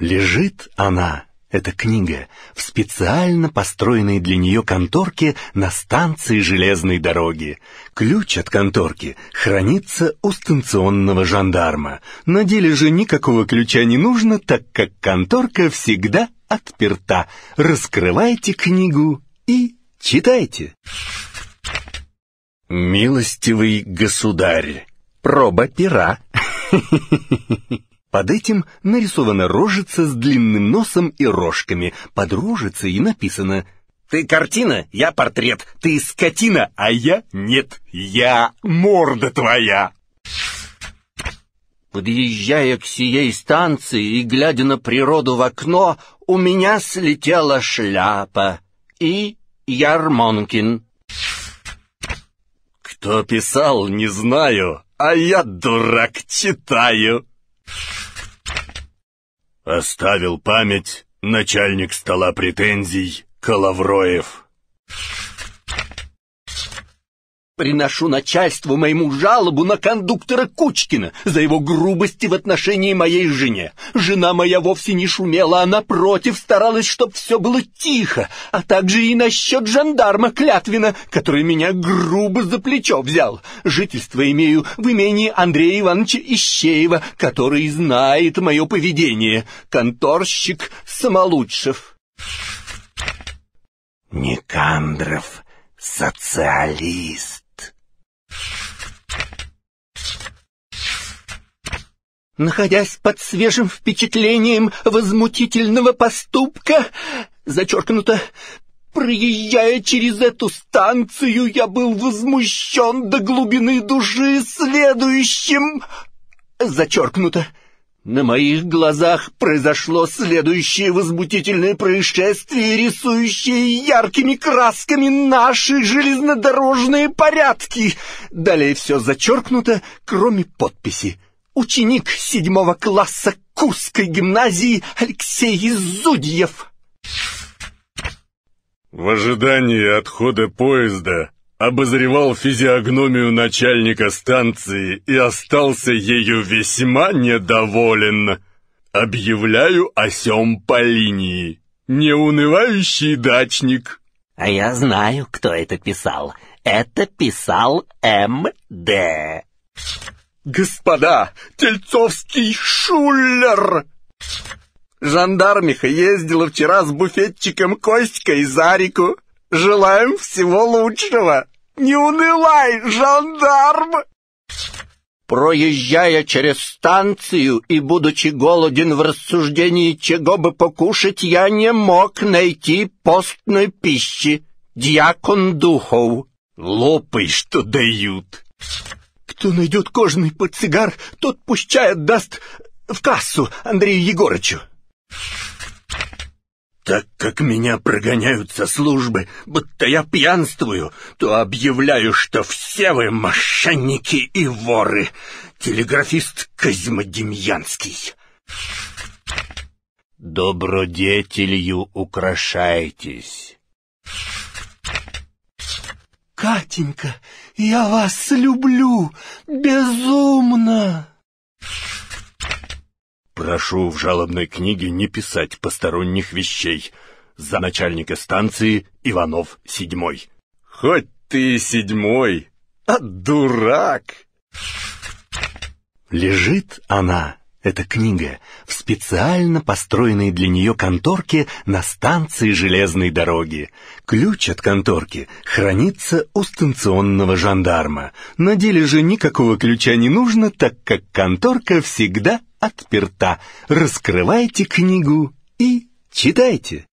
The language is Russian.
Лежит она, эта книга, в специально построенной для нее конторке на станции железной дороги. Ключ от конторки хранится у станционного жандарма. На деле же никакого ключа не нужно, так как конторка всегда отперта. Раскрывайте книгу и читайте. Милостивый государь, проба пера. Под этим нарисована рожица с длинным носом и рожками. Под рожицей написано «Ты картина, я портрет, ты скотина, а я нет, я морда твоя». Подъезжая к сией станции и глядя на природу в окно, у меня слетела шляпа и Ярмонкин. Кто писал, не знаю, а я, дурак, читаю. Оставил память начальник стола претензий Коловроев. Приношу начальству моему жалобу на кондуктора Кучкина за его грубости в отношении моей жене. Жена моя вовсе не шумела, а напротив старалась, чтоб все было тихо, а также и насчет жандарма Клятвина, который меня грубо за плечо взял. Жительство имею в имении Андрея Ивановича Ищеева, который знает мое поведение. Конторщик Самолучшев. Никандров социалист. находясь под свежим впечатлением возмутительного поступка, зачеркнуто Проезжая через эту станцию, я был возмущен до глубины души следующим. Зачеркнуто. На моих глазах произошло следующее возмутительное происшествие, рисующее яркими красками наши железнодорожные порядки. Далее все зачеркнуто, кроме подписи ученик седьмого класса Курской гимназии Алексей Зудьев. В ожидании отхода поезда обозревал физиогномию начальника станции и остался ею весьма недоволен. Объявляю о сём по линии. Неунывающий дачник. А я знаю, кто это писал. Это писал М.Д. Господа, Тельцовский шулер! Жандармиха ездила вчера с буфетчиком Костькой за реку. Желаем всего лучшего. Не унывай, жандарм! Проезжая через станцию и будучи голоден в рассуждении, чего бы покушать, я не мог найти постной пищи. Дьякон Духов. Лопай, что дают. Кто найдет кожаный портсигар, тот пусть чай отдаст в кассу Андрею Егорычу. Так как меня прогоняют со службы, будто я пьянствую, то объявляю, что все вы мошенники и воры. Телеграфист Козьма Демьянский. Добродетелью украшайтесь. Катенька, я вас люблю! Безумно!» «Прошу в жалобной книге не писать посторонних вещей. За начальника станции Иванов седьмой». «Хоть ты седьмой, а дурак!» Лежит она, эта книга в специально построенной для нее конторке на станции железной дороги. Ключ от конторки хранится у станционного жандарма. На деле же никакого ключа не нужно, так как конторка всегда отперта. Раскрывайте книгу и читайте.